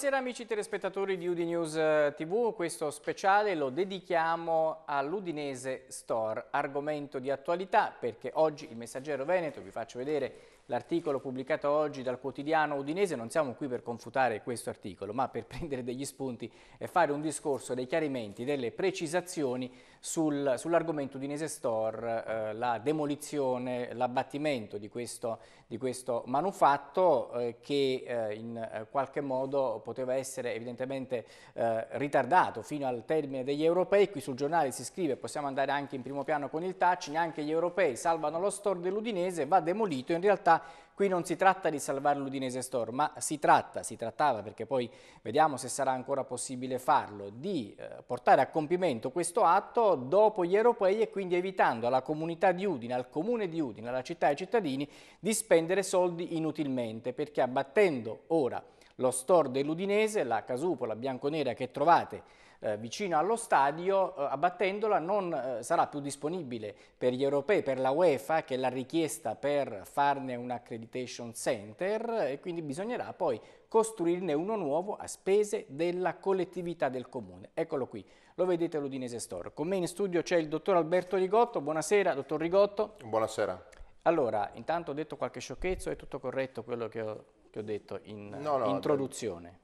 Buonasera amici telespettatori di Udi News eh, TV, questo speciale lo dedichiamo all'Udinese Store, argomento di attualità perché oggi il Messaggero Veneto, vi faccio vedere l'articolo pubblicato oggi dal quotidiano Udinese, non siamo qui per confutare questo articolo ma per prendere degli spunti e fare un discorso, dei chiarimenti, delle precisazioni sul, sull'argomento Udinese Store, eh, la demolizione, l'abbattimento di, di questo, manufatto eh, che eh, in eh, qualche modo poteva essere evidentemente eh, ritardato fino al termine degli europei. Qui sul giornale si scrive, possiamo andare anche in primo piano con il touch, neanche gli europei salvano lo store dell'Udinese, va demolito, in realtà Qui non si tratta di salvare l'Udinese Store, ma si tratta, si trattava perché poi vediamo se sarà ancora possibile farlo, di eh, portare a compimento questo atto dopo gli europei e quindi evitando alla comunità di Udine, al comune di Udine, alla città e ai cittadini di spendere soldi inutilmente perché abbattendo ora lo store dell'Udinese, la casupola bianconera che trovate eh, vicino allo stadio, eh, abbattendola non eh, sarà più disponibile per gli europei, per la UEFA che l'ha richiesta per farne un accreditation center e quindi bisognerà poi costruirne uno nuovo a spese della collettività del comune. Eccolo qui, lo vedete l'Udinese Store. Con me in studio c'è il dottor Alberto Rigotto, buonasera dottor Rigotto. Buonasera. Allora, intanto ho detto qualche sciocchezzo, è tutto corretto quello che ho che ho detto in no, no, introduzione.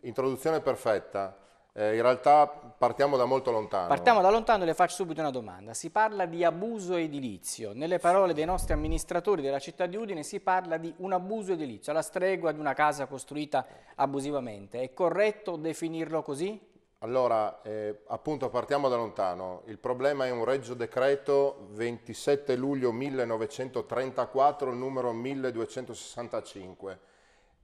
Introduzione perfetta. Eh, in realtà partiamo da molto lontano. Partiamo da lontano e le faccio subito una domanda. Si parla di abuso edilizio. Nelle parole dei nostri amministratori della città di Udine si parla di un abuso edilizio, alla stregua di una casa costruita abusivamente. È corretto definirlo così? Allora, eh, appunto partiamo da lontano. Il problema è un regio Decreto 27 luglio 1934, numero 1265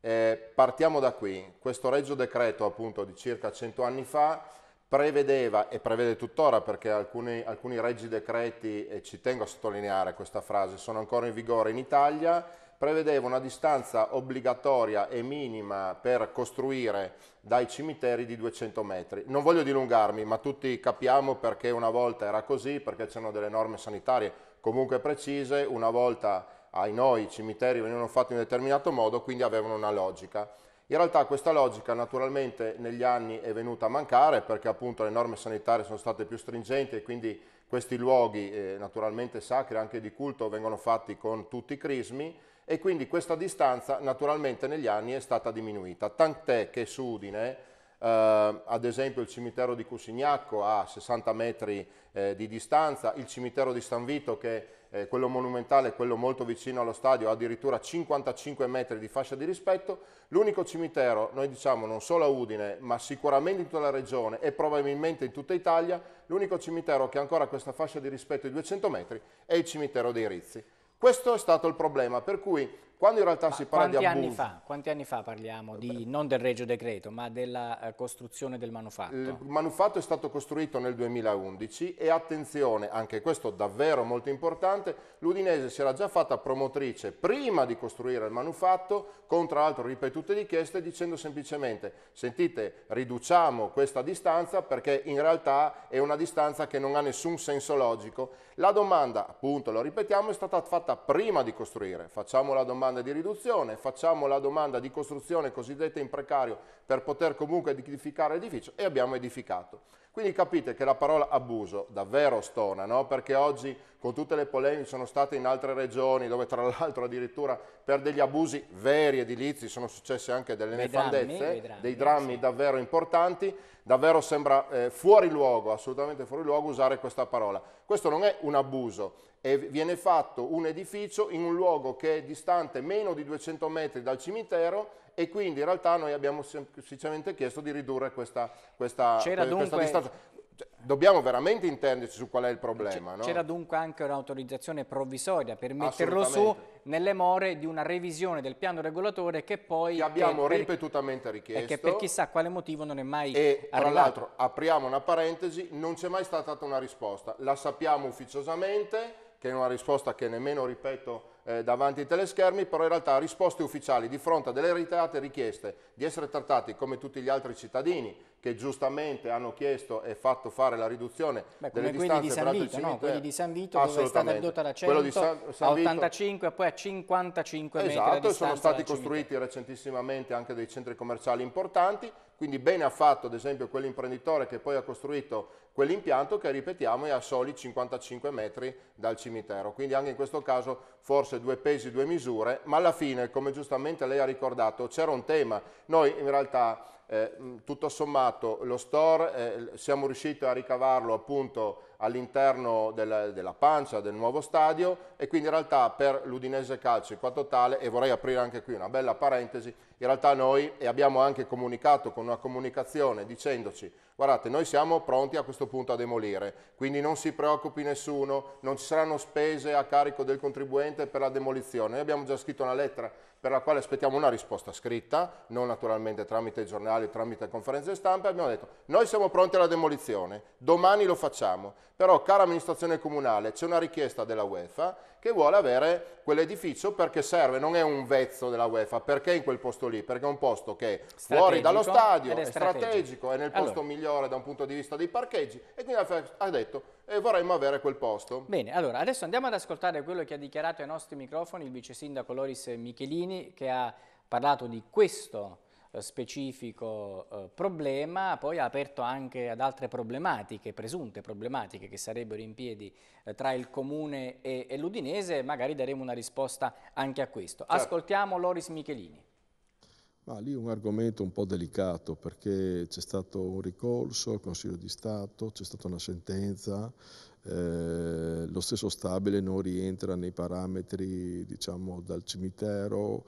eh, partiamo da qui, questo regio Decreto appunto di circa 100 anni fa prevedeva e prevede tuttora perché alcuni, alcuni Reggi Decreti, e ci tengo a sottolineare questa frase, sono ancora in vigore in Italia, prevedeva una distanza obbligatoria e minima per costruire dai cimiteri di 200 metri. Non voglio dilungarmi, ma tutti capiamo perché una volta era così, perché c'erano delle norme sanitarie comunque precise, una volta ai noi i cimiteri venivano fatti in un determinato modo, quindi avevano una logica. In realtà questa logica naturalmente negli anni è venuta a mancare perché appunto le norme sanitarie sono state più stringenti e quindi questi luoghi eh, naturalmente sacri anche di culto vengono fatti con tutti i crismi e quindi questa distanza naturalmente negli anni è stata diminuita, tant'è che su Udine eh, ad esempio il cimitero di Cusignacco a 60 metri eh, di distanza, il cimitero di San Vito che eh, quello monumentale quello molto vicino allo stadio, addirittura 55 metri di fascia di rispetto, l'unico cimitero, noi diciamo non solo a Udine, ma sicuramente in tutta la regione e probabilmente in tutta Italia, l'unico cimitero che ha ancora questa fascia di rispetto di 200 metri è il cimitero dei Rizzi. Questo è stato il problema, per cui quando in realtà ma si parla di abusi... Fa, quanti anni fa parliamo, di, non del Regio Decreto, ma della eh, costruzione del manufatto? Il manufatto è stato costruito nel 2011 e attenzione, anche questo davvero molto importante, l'Udinese si era già fatta promotrice prima di costruire il manufatto, con tra l'altro ripetute richieste, dicendo semplicemente, sentite, riduciamo questa distanza perché in realtà è una distanza che non ha nessun senso logico la domanda, appunto, lo ripetiamo, è stata fatta prima di costruire. Facciamo la domanda di riduzione, facciamo la domanda di costruzione cosiddetta in precario per poter comunque edificare l'edificio e abbiamo edificato. Quindi capite che la parola abuso davvero stona, no? perché oggi con tutte le polemiche sono state in altre regioni dove tra l'altro addirittura per degli abusi veri edilizi sono successe anche delle nefandezze, dei, drammi sì. davvero importanti, davvero sembra eh, fuori luogo, assolutamente fuori luogo usare questa parola. Questo non è un abuso, e viene fatto un edificio in un luogo che è distante meno di 200 metri dal cimitero e quindi in realtà noi abbiamo semplicemente chiesto di ridurre questa, questa, questa dunque... distanza. Cioè, dobbiamo veramente intenderci su qual è il problema. C'era no? dunque anche un'autorizzazione provvisoria per metterlo su nelle more di una revisione del piano regolatore che poi... Che abbiamo che ripetutamente richiesto. E che per chissà quale motivo non è mai e, arrivato. tra l'altro, apriamo una parentesi, non c'è mai stata data una risposta. La sappiamo ufficiosamente, che è una risposta che nemmeno, ripeto, eh, davanti ai teleschermi, però in realtà risposte ufficiali di fronte a delle reiterate richieste di essere trattati come tutti gli altri cittadini che giustamente hanno chiesto e fatto fare la riduzione Beh, delle distanze di San Vito, no? quelli di San Vito dove è stata ridotta da 100 di San, San a 85 e poi a 55 esatto, metri Esatto, sono stati costruiti recentissimamente anche dei centri commerciali importanti, quindi bene ha fatto ad esempio quell'imprenditore che poi ha costruito quell'impianto che ripetiamo è a soli 55 metri dal cimitero, quindi anche in questo caso forse due pesi, due misure, ma alla fine come giustamente lei ha ricordato c'era un tema, noi in realtà eh, mm, tutto sommato lo store eh, siamo riusciti a ricavarlo appunto all'interno della, della, pancia del nuovo stadio e quindi in realtà per l'Udinese Calcio in quanto tale, e vorrei aprire anche qui una bella parentesi, in realtà noi abbiamo anche comunicato con una comunicazione dicendoci guardate noi siamo pronti a questo punto a demolire, quindi non si preoccupi nessuno, non ci saranno spese a carico del contribuente per la demolizione, noi abbiamo già scritto una lettera per la quale aspettiamo una risposta scritta, non naturalmente tramite giornali, tramite conferenze stampa, abbiamo detto noi siamo pronti alla demolizione, domani lo facciamo, però, cara amministrazione comunale, c'è una richiesta della UEFA che vuole avere quell'edificio perché serve, non è un vezzo della UEFA, perché in quel posto lì? Perché è un posto che è fuori dallo stadio è strategico, strategico, è nel posto allora. migliore da un punto di vista dei parcheggi e quindi ha detto e eh, vorremmo avere quel posto. Bene, allora adesso andiamo ad ascoltare quello che ha dichiarato ai nostri microfoni il vice sindaco Loris Michelini che ha parlato di questo eh, specifico eh, problema, poi ha aperto anche ad altre problematiche, presunte problematiche che sarebbero in piedi eh, tra il Comune e, e l'Udinese, magari daremo una risposta anche a questo. Certo. Ascoltiamo Loris Michelini. Ma lì un argomento un po' delicato perché c'è stato un ricorso al Consiglio di Stato, c'è stata una sentenza, eh, lo stesso stabile non rientra nei parametri diciamo, dal cimitero,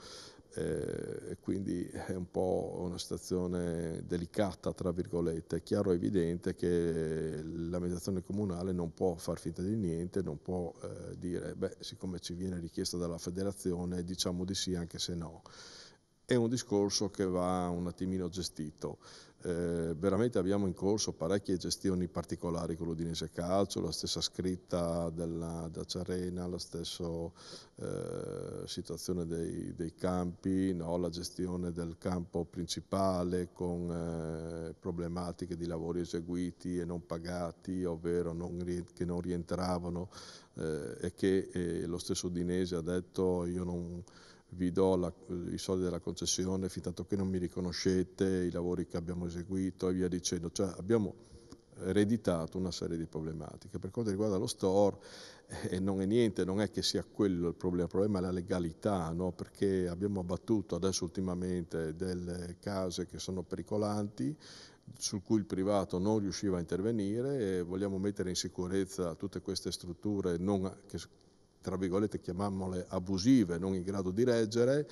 eh, quindi è un po' una situazione delicata, tra virgolette. È chiaro e evidente che l'amministrazione comunale non può far finta di niente, non può eh, dire, beh, siccome ci viene richiesta dalla federazione, diciamo di sì anche se no è un discorso che va un attimino gestito. Eh, veramente abbiamo in corso parecchie gestioni particolari con l'Udinese Calcio, la stessa scritta della Dacia la stessa eh, situazione dei, dei campi, no? la gestione del campo principale con eh, problematiche di lavori eseguiti e non pagati, ovvero non, che non rientravano eh, e che eh, lo stesso Udinese ha detto io non vi do la, i soldi della concessione fin tanto che non mi riconoscete i lavori che abbiamo eseguito e via dicendo. Cioè abbiamo ereditato una serie di problematiche. Per quanto riguarda lo store, eh, eh non è niente, non è che sia quello il problema, il problema è la legalità, no? perché abbiamo abbattuto adesso ultimamente delle case che sono pericolanti, su cui il privato non riusciva a intervenire e vogliamo mettere in sicurezza tutte queste strutture non, che, tra virgolette chiamiamole abusive, non in grado di reggere,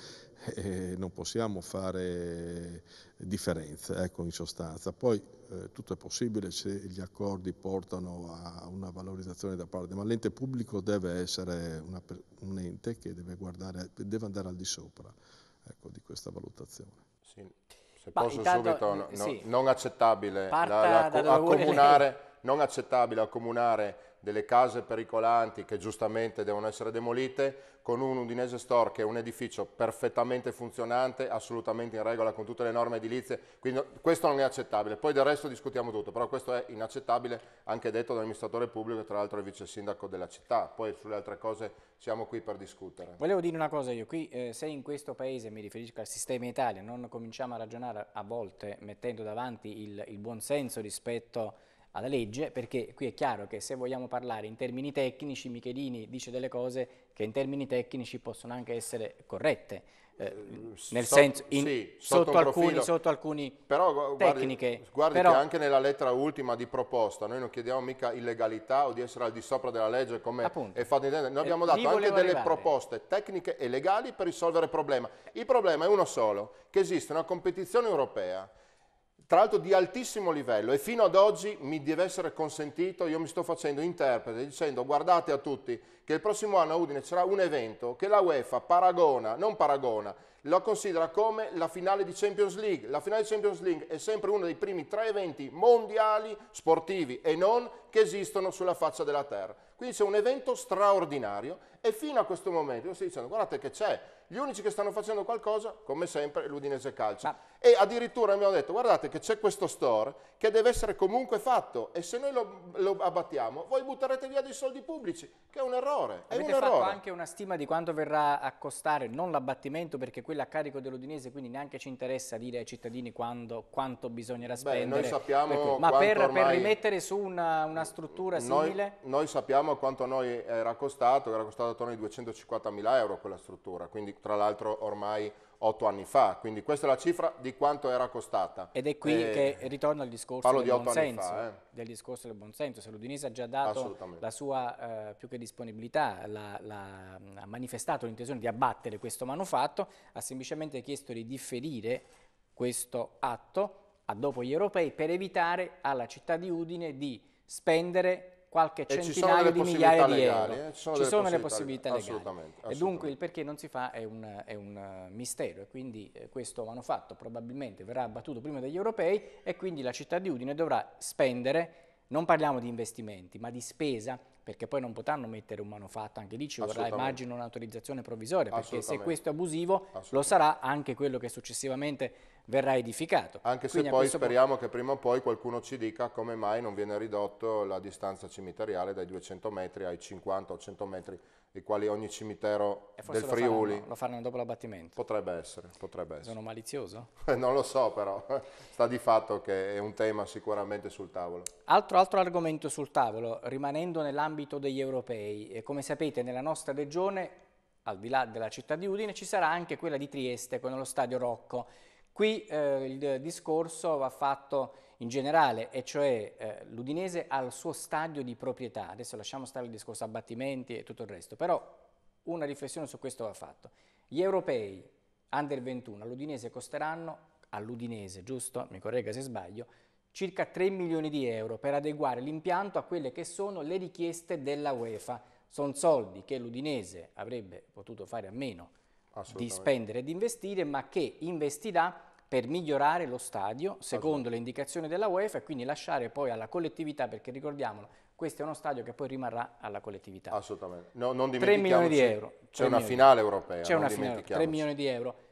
non possiamo fare differenze, ecco in sostanza. Poi eh, tutto è possibile se gli accordi portano a una valorizzazione da parte, ma l'ente pubblico deve essere una, un ente che deve, guardare, deve andare al di sopra ecco, di questa valutazione. Sì. Se posso intanto, subito, no, sì. non accettabile, Parta la, la, accomunare non accettabile accomunare delle case pericolanti che giustamente devono essere demolite con un Udinese Store che è un edificio perfettamente funzionante, assolutamente in regola con tutte le norme edilizie, quindi questo non è accettabile, poi del resto discutiamo tutto, però questo è inaccettabile anche detto dall'amministratore pubblico e tra l'altro il vice sindaco della città, poi sulle altre cose siamo qui per discutere. Volevo dire una cosa io, qui eh, se in questo paese, mi riferisco al sistema Italia, non cominciamo a ragionare a volte mettendo davanti il, il buon senso rispetto a alla legge, perché qui è chiaro che se vogliamo parlare in termini tecnici, Michelini dice delle cose che in termini tecnici possono anche essere corrette, eh, eh nel so, senso in, sì, sotto, sotto, alcuni, profilo, sotto, alcuni, però, tecniche. Guardi, guardi però, che anche nella lettera ultima di proposta noi non chiediamo mica illegalità o di essere al di sopra della legge come appunto, è fatto intendere, noi abbiamo eh, dato anche delle arrivare. proposte tecniche e legali per risolvere il problema. Il problema è uno solo, che esiste una competizione europea tra l'altro di altissimo livello e fino ad oggi mi deve essere consentito, io mi sto facendo interprete dicendo guardate a tutti, che il prossimo anno a Udine ci sarà un evento che la UEFA paragona, non paragona, lo considera come la finale di Champions League. La finale di Champions League è sempre uno dei primi tre eventi mondiali sportivi e non che esistono sulla faccia della terra. Quindi c'è un evento straordinario e fino a questo momento io sto dicendo guardate che c'è, gli unici che stanno facendo qualcosa, come sempre, è l'Udinese Calcio. Ma... E addirittura mi hanno detto guardate che c'è questo store che deve essere comunque fatto e se noi lo, lo abbattiamo voi butterete via dei soldi pubblici, che è un errore errore. È Avete un fatto errore. anche una stima di quanto verrà a costare, non l'abbattimento perché quello a carico dell'Udinese, quindi neanche ci interessa dire ai cittadini quando, quanto bisognerà spendere. Beh, noi sappiamo per ecco, ma per, per, rimettere su una, una struttura simile? Noi sappiamo quanto a noi era costato, era costato attorno ai 250 mila euro quella struttura, quindi tra l'altro ormai otto anni fa, quindi questa è la cifra di quanto era costata. Ed è qui eh, che ritorno al discorso del di buonsenso, eh. del discorso del buonsenso, se l'Udinese ha già dato la sua eh, più che disponibilità attività la, la, ha manifestato l'intenzione di abbattere questo manufatto, ha semplicemente chiesto di differire questo atto a dopo gli europei per evitare alla città di Udine di spendere qualche centinaio di migliaia di euro. Legali, eh? Ci sono, ci sono possibilità le possibilità legali. Assolutamente, E dunque il perché non si fa è un, è un eh, mistero e quindi eh, questo manufatto probabilmente verrà abbattuto prima degli europei e quindi la città di Udine dovrà spendere, non parliamo di investimenti, ma di spesa perché poi non potranno mettere un manufatto, anche lì ci vorrà immagino un'autorizzazione provvisoria, perché se questo è abusivo lo sarà anche quello che successivamente verrà edificato. Anche Quindi se poi speriamo punto... che prima o poi qualcuno ci dica come mai non viene ridotto la distanza cimiteriale dai 200 metri ai 50 o 100 metri i quali ogni cimitero del lo Friuli... Faranno, lo faranno dopo l'abbattimento? Potrebbe essere, potrebbe essere. Sono malizioso? non lo so però, sta di fatto che è un tema sicuramente sul tavolo. Altro, altro argomento sul tavolo, rimanendo nell'ambito nell'ambito degli europei. E come sapete nella nostra regione, al di là della città di Udine, ci sarà anche quella di Trieste con lo stadio Rocco. Qui eh, il discorso va fatto in generale, e cioè eh, l'Udinese ha il suo stadio di proprietà. Adesso lasciamo stare il discorso abbattimenti e tutto il resto, però una riflessione su questo va fatta. Gli europei under 21 all'Udinese costeranno, all'Udinese giusto? Mi corregga se sbaglio, circa 3 milioni di euro per adeguare l'impianto a quelle che sono le richieste della UEFA. Sono soldi che l'Udinese avrebbe potuto fare a meno di spendere e di investire, ma che investirà per migliorare lo stadio secondo le indicazioni della UEFA e quindi lasciare poi alla collettività, perché ricordiamolo, questo è uno stadio che poi rimarrà alla collettività. Assolutamente. No, non 3 milioni di euro. C'è una finale europea. C'è una finale, 3 milioni di euro.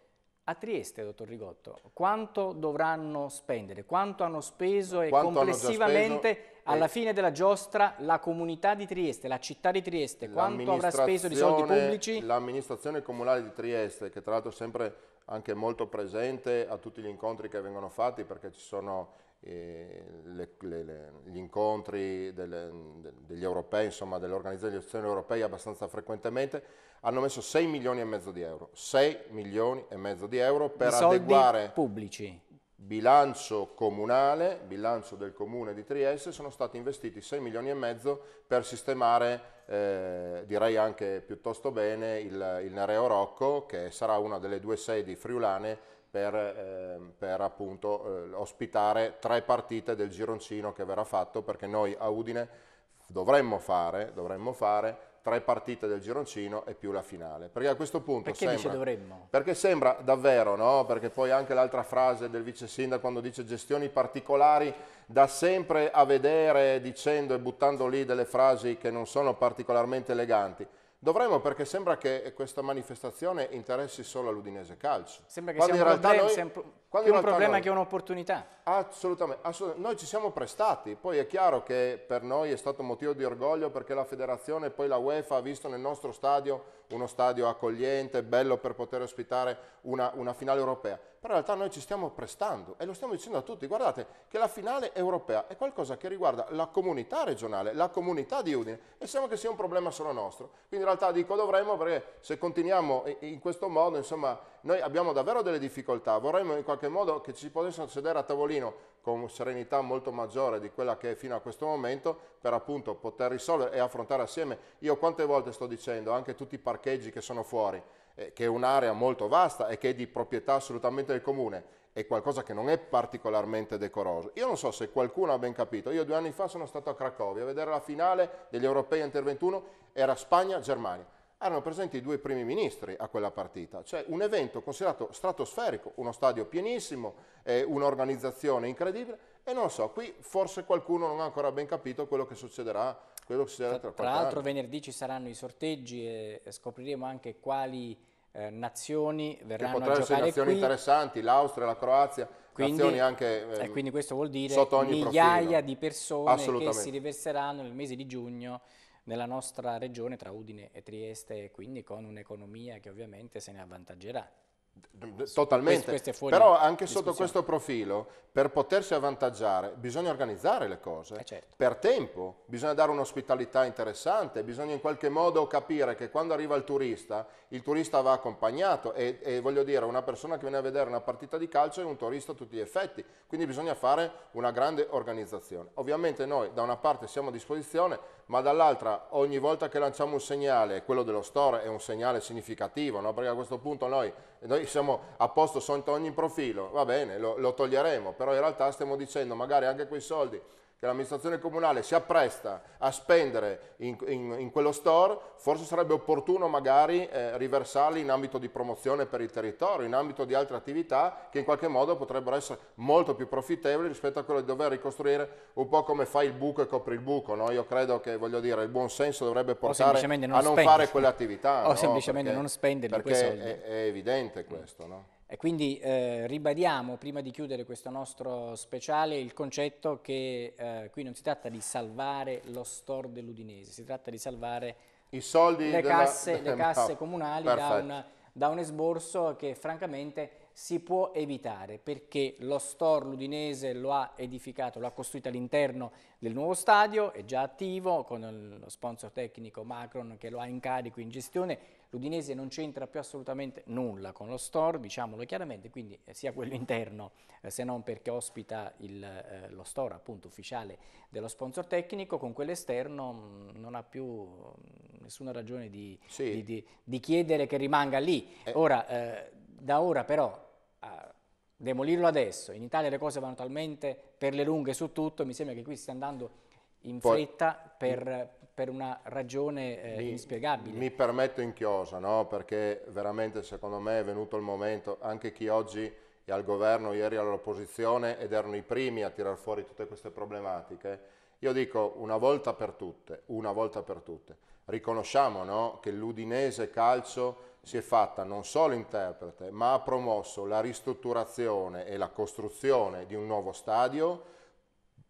A Trieste, dottor Rigotto, quanto dovranno spendere? Quanto hanno speso e quanto complessivamente speso alla e... Eh. fine della giostra la comunità di Trieste, la città di Trieste, quanto avrà speso di soldi pubblici? L'amministrazione comunale di Trieste, che tra l'altro è sempre anche molto presente a tutti gli incontri che vengono fatti perché ci sono le, le, gli incontri delle, de, degli europei, insomma delle organizzazioni europee abbastanza frequentemente, hanno messo 6 milioni e mezzo di euro. 6 milioni e mezzo di euro per di adeguare pubblici. bilancio comunale, bilancio del comune di Trieste, sono stati investiti 6 milioni e mezzo per sistemare eh, direi anche piuttosto bene il, il Nereo Rocco che sarà una delle due sedi friulane per, eh, per appunto, eh, ospitare tre partite del gironcino che verrà fatto perché noi a Udine dovremmo fare, dovremmo fare tre partite del gironcino e più la finale. Perché a questo punto perché sembra... Perché sembra davvero, no? Perché poi anche l'altra frase del vice sindaco quando dice gestioni particolari da sempre a vedere dicendo e buttando lì delle frasi che non sono particolarmente eleganti. Dovremmo perché sembra che questa manifestazione interessi solo all'Udinese Calcio. Sembra che Quando sia un, problem, noi... un, quando più un problema noi, che un'opportunità. Assolutamente, assolutamente, noi ci siamo prestati, poi è chiaro che per noi è stato motivo di orgoglio perché la federazione e poi la UEFA ha visto nel nostro stadio uno stadio accogliente, bello per poter ospitare una, una finale europea, però in realtà noi ci stiamo prestando e lo stiamo dicendo a tutti, guardate che la finale europea è qualcosa che riguarda la comunità regionale, la comunità di Udine e sembra che sia un problema solo nostro, quindi in realtà dico dovremmo perché se continuiamo in questo modo insomma noi abbiamo davvero delle difficoltà, vorremmo in qualche modo che ci potessero sedere a tavolino con serenità molto maggiore di quella che è fino a questo momento per appunto poter risolvere e affrontare assieme. Io quante volte sto dicendo, anche tutti i parcheggi che sono fuori, eh, che è un'area molto vasta e che è di proprietà assolutamente del comune, è qualcosa che non è particolarmente decoroso. Io non so se qualcuno ha ben capito, io due anni fa sono stato a Cracovia a vedere la finale degli europei Inter 21, era Spagna-Germania erano presenti i due primi ministri a quella partita, cioè un evento considerato stratosferico, uno stadio pienissimo, eh, un'organizzazione incredibile e non so, qui forse qualcuno non ha ancora ben capito quello che succederà, quello che succederà tra, tra l'altro venerdì ci saranno i sorteggi e scopriremo anche quali eh, nazioni verranno a giocare essere nazioni interessanti, l'Austria, la Croazia, quindi, nazioni anche eh, e quindi questo vuol dire migliaia profilo. di persone che si riverseranno nel mese di giugno nella nostra regione tra Udine e Trieste, e quindi con un'economia che ovviamente se ne avvantaggerà. Totalmente, però anche sotto questo profilo, per potersi avvantaggiare, bisogna organizzare le cose eh certo. per tempo, bisogna dare un'ospitalità interessante, bisogna in qualche modo capire che quando arriva il turista, il turista va accompagnato e, e voglio dire, una persona che viene a vedere una partita di calcio è un turista a tutti gli effetti, quindi bisogna fare una grande organizzazione. Ovviamente noi da una parte siamo a disposizione, ma dall'altra ogni volta che lanciamo un segnale, quello dello store è un segnale significativo, no? perché a questo punto noi, noi siamo a posto sotto ogni profilo, va bene, lo, lo toglieremo, però in realtà stiamo dicendo magari anche quei soldi che l'amministrazione comunale si appresta a spendere in, in, in quello store, forse sarebbe opportuno magari eh, riversarli in ambito di promozione per il territorio, in ambito di altre attività che in qualche modo potrebbero essere molto più profittevoli rispetto a quello di dover ricostruire un po' come fai il buco e copri il buco. No? Io credo che voglio dire, il buon senso dovrebbe portare non a non spendersi. fare quelle attività. O no? semplicemente perché, non spenderli. Perché è, evidente questo. No? E quindi eh, ribadiamo, prima di chiudere questo nostro speciale, il concetto che eh, qui non si tratta di salvare lo store dell'Udinese, si tratta di salvare le, della... casse, le, casse, no. comunali da, una, da un esborso che francamente si può evitare perché lo store ludinese lo ha edificato, lo ha costruito all'interno del nuovo stadio, è già attivo con lo sponsor tecnico Macron che lo ha in carico in gestione, l'Udinese non c'entra più assolutamente nulla con lo store, diciamolo chiaramente, quindi eh, sia quello interno eh, se non perché ospita il, eh, lo store appunto ufficiale dello sponsor tecnico, con quell'esterno mm, non ha più mm, nessuna ragione di, sì. di, di, di, chiedere che rimanga lì. Eh. Ora, eh, da ora però... A, demolirlo adesso, in Italia le cose vanno talmente per le lunghe su tutto, mi sembra che qui stia andando in fretta Poi, per, per una ragione eh, mi, inspiegabile. Mi permetto in chiosa, no? perché veramente secondo me è venuto il momento, anche chi oggi è al governo, ieri all'opposizione ed erano i primi a tirar fuori tutte queste problematiche, io dico una volta per tutte, una volta per tutte, riconosciamo no? che l'Udinese Calcio si è fatta non solo interprete, ma ha promosso la ristrutturazione e la costruzione di un nuovo stadio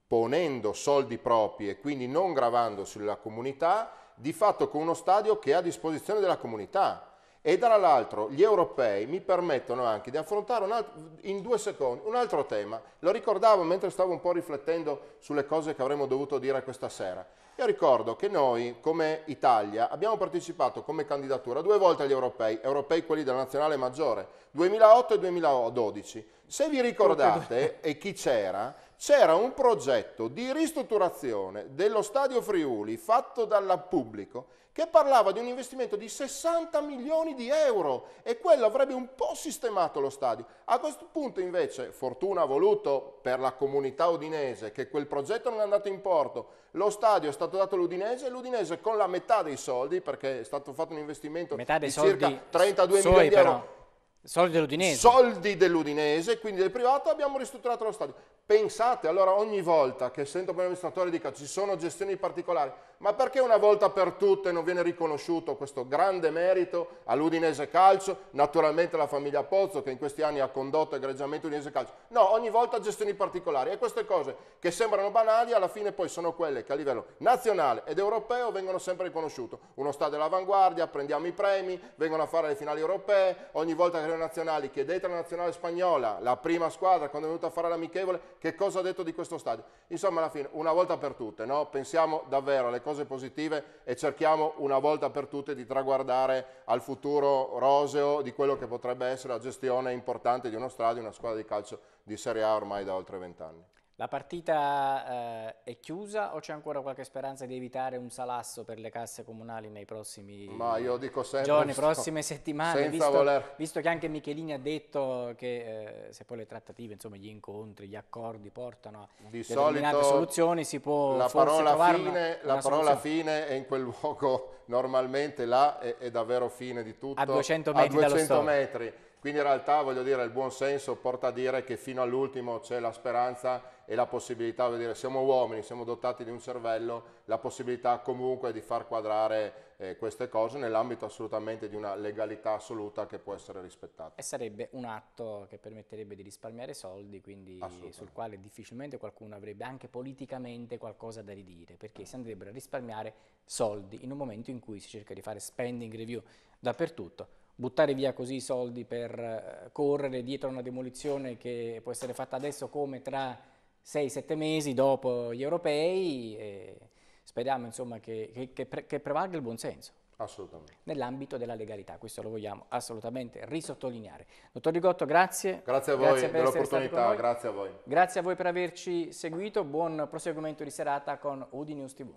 ponendo soldi propri e quindi non gravando sulla comunità, di fatto con uno stadio che è a disposizione della comunità. E dall'altro gli europei mi permettono anche di affrontare altro, in due secondi un altro tema. Lo ricordavo mentre stavo un po' riflettendo sulle cose che avremmo dovuto dire questa sera. Io ricordo che noi, come Italia, abbiamo partecipato come candidatura due volte agli europei, europei quelli della nazionale maggiore, 2008 e 2012. Se vi ricordate, e chi c'era, c'era un progetto di ristrutturazione dello stadio Friuli fatto dal pubblico che parlava di un investimento di 60 milioni di euro e quello avrebbe un po' sistemato lo stadio. A questo punto invece fortuna ha voluto per la comunità udinese che quel progetto non è andato in porto, lo stadio è stato dato all'Udinese e l'Udinese con la metà dei soldi perché è stato fatto un investimento di circa 32 milioni di euro Soldi dell'Udinese. Soldi dell'Udinese, quindi del privato abbiamo ristrutturato lo stadio. Pensate, allora ogni volta che sento un amministratore dica ci sono gestioni particolari, ma perché una volta per tutte non viene riconosciuto questo grande merito all'Udinese Calcio, naturalmente alla famiglia Pozzo che in questi anni ha condotto egregiamente l'Udinese Calcio? No, ogni volta gestioni particolari e queste cose che sembrano banali alla fine poi sono quelle che a livello nazionale ed europeo vengono sempre riconosciute. Uno stadio all'avanguardia, prendiamo i premi, vengono a fare le finali europee, ogni volta che le nazionali, chiedete alla nazionale spagnola, la prima squadra quando è venuta a fare l'amichevole, che cosa ha detto di questo stadio? Insomma alla fine una volta per tutte, no? pensiamo davvero alle cose cose positive e cerchiamo una volta per tutte di traguardare al futuro roseo di quello che potrebbe essere la gestione importante di uno stadio, una squadra di calcio di Serie A ormai da oltre vent'anni. La partita eh, è chiusa o c'è ancora qualche speranza di evitare un salasso per le casse comunali nei prossimi Ma io dico giorni, prossime settimane? Visto, voler... visto, che anche Michelini ha detto che eh, se poi le trattative, insomma gli incontri, gli accordi portano a di determinate soluzioni, si può la parola fine, una, La una parola soluzione. fine è in quel luogo normalmente là è, è davvero fine di tutto. A 200 metri. A 200 metri quindi in realtà voglio dire il buon senso porta a dire che fino all'ultimo c'è la speranza e la possibilità, voglio dire, siamo uomini, siamo dotati di un cervello, la possibilità comunque di far quadrare eh, queste cose nell'ambito assolutamente di una legalità assoluta che può essere rispettata. E sarebbe un atto che permetterebbe di risparmiare soldi, quindi sul quale difficilmente qualcuno avrebbe anche politicamente qualcosa da ridire, perché si andrebbero a risparmiare soldi in un momento in cui si cerca di fare spending review dappertutto buttare via così i soldi per eh, correre dietro a una demolizione che può essere fatta adesso come tra 6-7 mesi dopo gli europei speriamo insomma, che, che, che, pre, che, prevalga il buonsenso. Assolutamente. Nell'ambito della legalità, questo lo vogliamo assolutamente risottolineare. Dottor Rigotto, grazie. Grazie a voi per l'opportunità grazie a voi. Grazie a voi per averci seguito, buon proseguimento di serata con UD News TV.